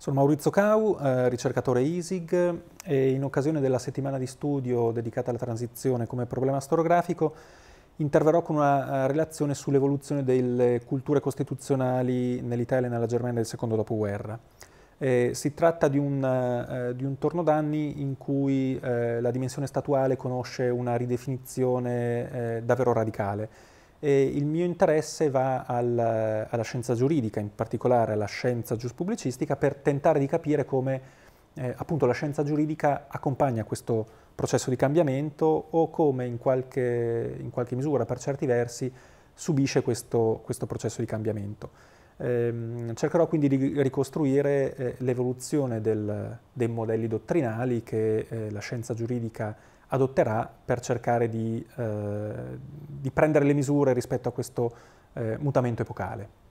Sono Maurizio Cau, eh, ricercatore ISIG e in occasione della settimana di studio dedicata alla transizione come problema storiografico interverrò con una eh, relazione sull'evoluzione delle culture costituzionali nell'Italia e nella Germania del secondo dopoguerra. Eh, si tratta di un, eh, di un, torno d'anni in cui eh, la dimensione statuale conosce una ridefinizione eh, davvero radicale eh, il mio interesse va al, alla scienza giuridica, in particolare alla scienza giuspubblicistica, per tentare di capire come eh, appunto la scienza giuridica accompagna questo processo di cambiamento o come in qualche, in qualche misura, per certi versi, subisce questo, questo processo di cambiamento. Ehm, cercherò quindi di ricostruire eh, l'evoluzione dei modelli dottrinali che eh, la scienza giuridica adotterà per cercare di, eh, di prendere le misure rispetto a questo eh, mutamento epocale.